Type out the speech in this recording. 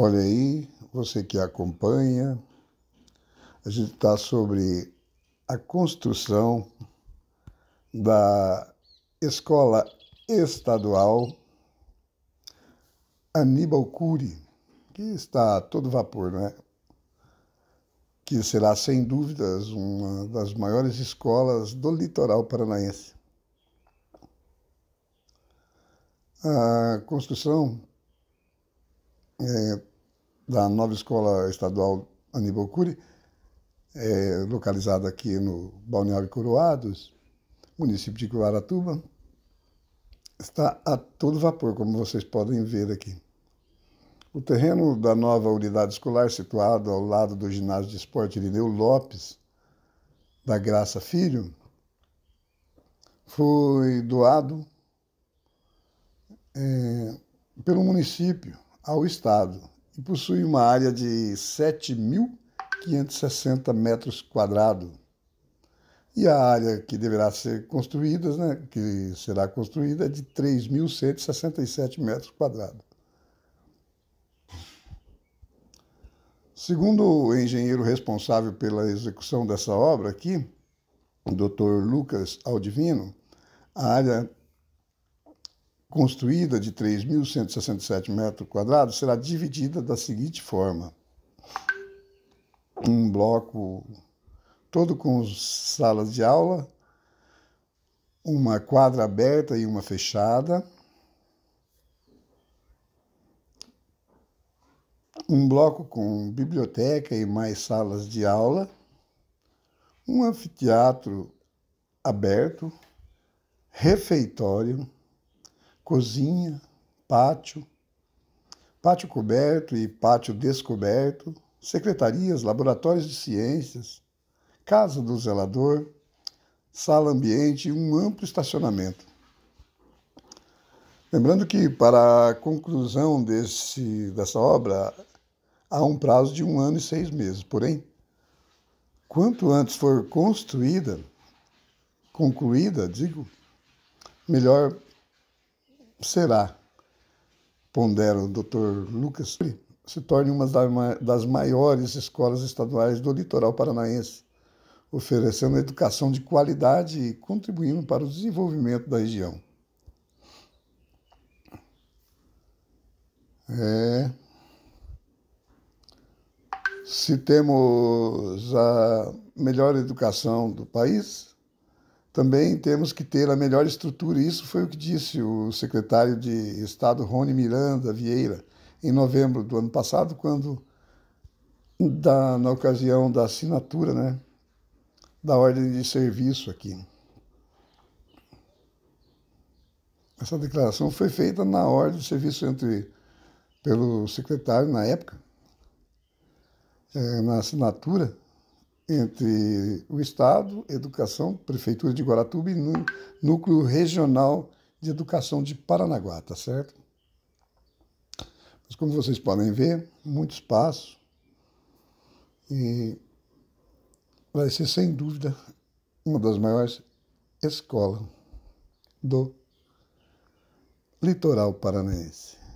Olha aí, você que acompanha, a gente está sobre a construção da Escola Estadual Aníbal Cury, que está a todo vapor, né? que será, sem dúvidas, uma das maiores escolas do litoral paranaense. A construção é, da nova escola estadual Aníbal Cury, é, localizada aqui no Balneário Coroados, município de Guaratuba, está a todo vapor, como vocês podem ver aqui. O terreno da nova unidade escolar, situado ao lado do ginásio de esporte Irineu Lopes, da Graça Filho, foi doado é, pelo município ao Estado e possui uma área de 7.560 metros quadrados. E a área que deverá ser construída, né, que será construída, é de 3.167 metros quadrados. Segundo o engenheiro responsável pela execução dessa obra aqui, o Dr. Lucas Aldivino, a área construída de 3.167 metros quadrados será dividida da seguinte forma: um bloco todo com salas de aula, uma quadra aberta e uma fechada, um bloco com biblioteca e mais salas de aula, um anfiteatro aberto, refeitório cozinha, pátio, pátio coberto e pátio descoberto, secretarias, laboratórios de ciências, casa do zelador, sala ambiente e um amplo estacionamento. Lembrando que para a conclusão desse, dessa obra há um prazo de um ano e seis meses. Porém, quanto antes for construída, concluída, digo, melhor será, pondera o Dr. Lucas, se torne uma das maiores escolas estaduais do litoral paranaense, oferecendo educação de qualidade e contribuindo para o desenvolvimento da região. É. Se temos a melhor educação do país, também temos que ter a melhor estrutura. Isso foi o que disse o secretário de Estado Rony Miranda Vieira em novembro do ano passado, quando da, na ocasião da assinatura, né, da ordem de serviço aqui. Essa declaração foi feita na ordem de serviço entre pelo secretário na época, é, na assinatura entre o Estado, Educação, Prefeitura de Guaratuba e Núcleo Regional de Educação de Paranaguá, tá certo? Mas como vocês podem ver, muito espaço e vai ser sem dúvida uma das maiores escolas do litoral paranaense.